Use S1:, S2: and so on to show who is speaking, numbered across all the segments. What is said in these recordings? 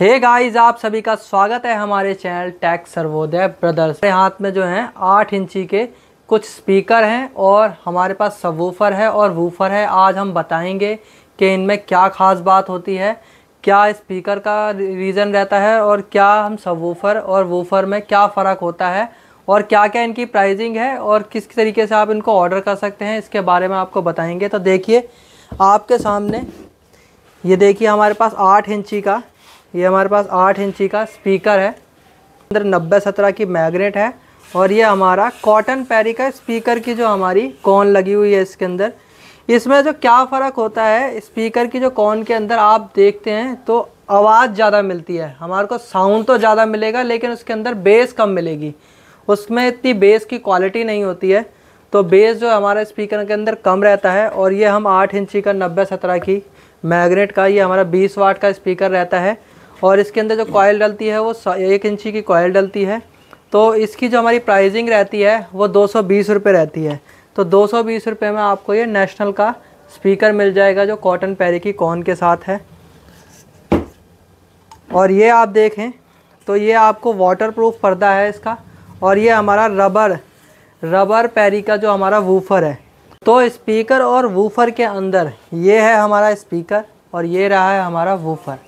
S1: हे hey guys आप सभी का स्वागत है हमारे चैनल टैक सर्वोदय ब्रदर्स के हाथ में जो हैं आठ इंची के कुछ स्पीकर हैं और हमारे पास सबवूफर है और वूफर है आज हम बताएंगे कि इनमें क्या ख़ास बात होती है क्या स्पीकर का रीज़न रहता है और क्या हम सबवूफर और वूफर में क्या फ़र्क होता है और क्या क्या इनकी प्राइजिंग है और किस तरीके से आप इनको ऑर्डर कर सकते हैं इसके बारे में आपको बताएँगे तो देखिए आपके सामने ये देखिए हमारे पास आठ इंची का ये हमारे पास आठ इंची का स्पीकर है अंदर नब्बे सत्रह की मैग्नेट है और ये हमारा कॉटन पैरी का स्पीकर की जो हमारी कॉन लगी हुई है इसके अंदर इसमें जो क्या फ़र्क होता है स्पीकर की जो कॉन के अंदर आप देखते हैं तो आवाज़ ज़्यादा मिलती है हमारे को साउंड तो ज़्यादा मिलेगा लेकिन उसके अंदर बेस कम मिलेगी उसमें इतनी बेस की क्वालिटी नहीं होती है तो बेस जो हमारा स्पीकर के अंदर कम रहता है और ये हम आठ इंची का नब्बे सत्रह की मैग्नेट का ये हमारा बीस वाट का स्पीकर रहता है और इसके अंदर जो कॉयल डलती है वो एक इंची की कॉयल डलती है तो इसकी जो हमारी प्राइजिंग रहती है वो दो सौ रहती है तो दो सौ में आपको ये नेशनल का स्पीकर मिल जाएगा जो कॉटन पैरी की कॉन के साथ है और ये आप देखें तो ये आपको वाटर प्रूफ पर्दा है इसका और ये हमारा रबर रबर पैरी का जो हमारा वूफर है तो स्पीकर और वूफर के अंदर ये है हमारा स्पीकर और ये रहा है हमारा वूफर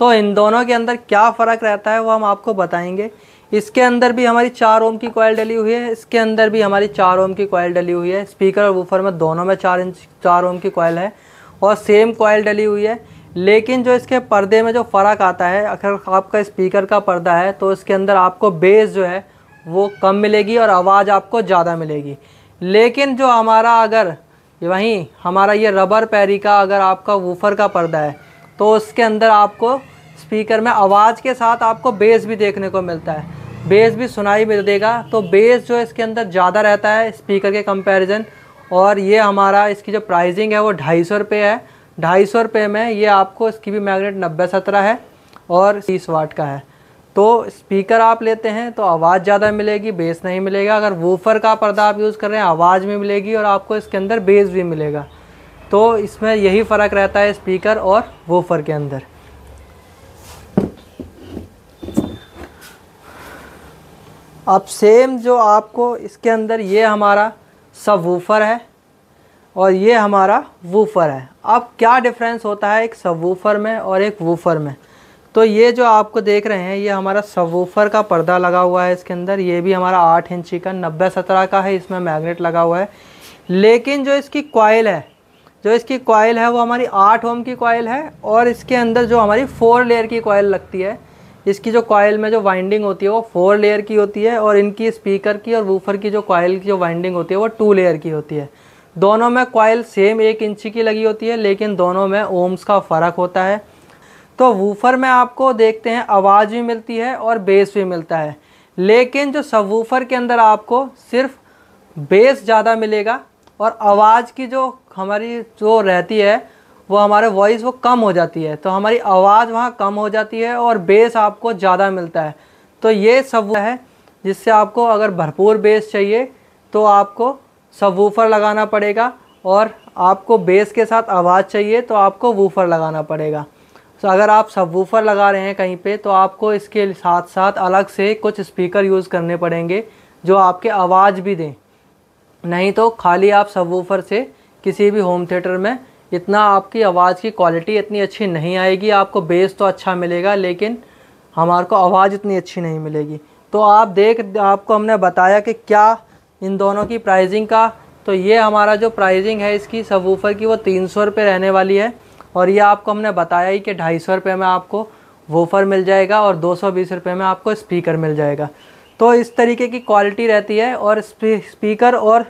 S1: तो इन दोनों के अंदर क्या फ़र्क रहता है वो हम आपको बताएंगे इसके अंदर भी हमारी चार ओम की कॉयल डली हुई है इसके अंदर भी हमारी चार ओम की कॉयल डली हुई है स्पीकर और वूफर में दोनों में चार इंच चार ओम की कॉयल है और सेम कॉयल डली हुई है लेकिन जो इसके पर्दे में जो फ़र्क आता है अगर आपका स्पीकर का पर्दा है तो इसके अंदर आपको बेस जो है वो कम मिलेगी और आवाज़ आपको ज़्यादा मिलेगी लेकिन जो हमारा अगर वहीं हमारा ये रबर पैरी का अगर आपका वूफर का पर्दा है तो उसके अंदर आपको स्पीकर में आवाज़ के साथ आपको बेस भी देखने को मिलता है बेस भी सुनाई मिल देगा तो बेस जो इसके अंदर ज़्यादा रहता है स्पीकर के कंपैरिजन और ये हमारा इसकी जो प्राइसिंग है वो ढाई सौ रुपये है ढाई सौ रुपये में ये आपको इसकी भी मैग्नेट नब्बे सत्रह है और तीस वाट का है तो स्पीकर आप लेते हैं तो आवाज़ ज़्यादा मिलेगी बेस नहीं मिलेगा अगर वूफर का पर्दा आप यूज़ कर रहे हैं आवाज़ भी मिलेगी और आपको इसके अंदर बेस भी मिलेगा तो इसमें यही फ़र्क रहता है स्पीकर और वूफर के अंदर अब सेम जो आपको इसके अंदर ये हमारा सब वूफ़र है और ये हमारा वूफ़र है अब क्या डिफरेंस होता है एक सब वूफ़र में और एक वूफ़र में तो ये जो आपको देख रहे हैं ये हमारा सबवूफ़र का पर्दा लगा हुआ है इसके अंदर ये भी हमारा आठ इंची का नब्बे सत्रह का है इसमें मैग्नेट लगा हुआ है लेकिन जो इसकी कॉयल है जो इसकी कॉयल है वो हमारी आठ ओम की कॉयल है और इसके अंदर जो हमारी फ़ोर लेयर की कॉयल लगती है इसकी जो कॉयल में जो वाइंडिंग होती है वो फोर लेयर की होती है और इनकी स्पीकर की और वूफर की जो कॉयल की जो वाइंडिंग होती है वो टू लेयर की होती है दोनों में कॉयल सेम एक इंची की लगी होती है लेकिन दोनों में ओम्स का फ़र्क होता है तो वूफर में आपको देखते हैं आवाज़ भी मिलती है और बेस भी मिलता है लेकिन जो वूफर के अंदर आपको सिर्फ बेस ज़्यादा मिलेगा और आवाज़ की जो हमारी जो रहती है वो हमारे वॉइस वो कम हो जाती है तो हमारी आवाज़ वहाँ कम हो जाती है और बेस आपको ज़्यादा मिलता है तो ये सब है जिससे आपको अगर भरपूर बेस चाहिए तो आपको सब वूफर लगाना पड़ेगा और आपको बेस के साथ आवाज़ चाहिए तो आपको वूफर लगाना पड़ेगा तो अगर आप सब वूफर लगा रहे हैं कहीं पे तो आपको इसके साथ साथ अलग से कुछ स्पीकर यूज़ करने पड़ेंगे जो आपके आवाज़ भी दें नहीं तो खाली आप सब वूफर से किसी भी होम थिएटर में इतना आपकी आवाज़ की क्वालिटी इतनी अच्छी नहीं आएगी आपको बेस तो अच्छा मिलेगा लेकिन हमारे को आवाज़ इतनी अच्छी नहीं मिलेगी तो आप देख आपको हमने बताया कि क्या इन दोनों की प्राइजिंग का तो ये हमारा जो प्राइजिंग है इसकी सब की वो तीन सौ रुपये रहने वाली है और ये आपको हमने बताया ही कि ढाई सौ रुपये में आपको वोफर मिल जाएगा और दो सौ बीस रुपये में आपको स्पीकर मिल जाएगा तो इस तरीके की क्वालिटी रहती है और स्पीकर और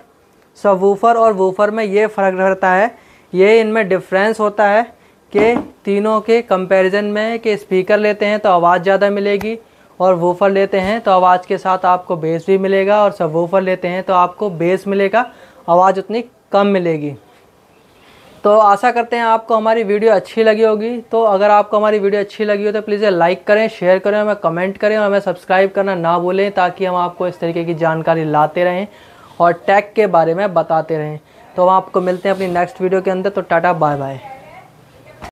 S1: सब और वोफर में ये फ़र्क रहता है ये इनमें डिफरेंस होता है कि तीनों के कंपैरिजन में कि स्पीकर लेते हैं तो आवाज़ ज़्यादा मिलेगी और वोफर लेते हैं तो आवाज़ के साथ आपको बेस भी मिलेगा और सब वोफर लेते हैं तो आपको बेस मिलेगा आवाज़ उतनी कम मिलेगी तो आशा करते हैं आपको हमारी वीडियो अच्छी लगी होगी तो अगर आपको हमारी वीडियो अच्छी लगी हो तो प्लीज़ लाइक करें शेयर करें हमें कमेंट करें और हमें सब्सक्राइब करना ना भूलें ताकि हम आपको इस तरीके की जानकारी लाते रहें और टैग के बारे में बताते रहें तो हम आपको मिलते हैं अपनी नेक्स्ट वीडियो के अंदर तो टाटा बाय बाय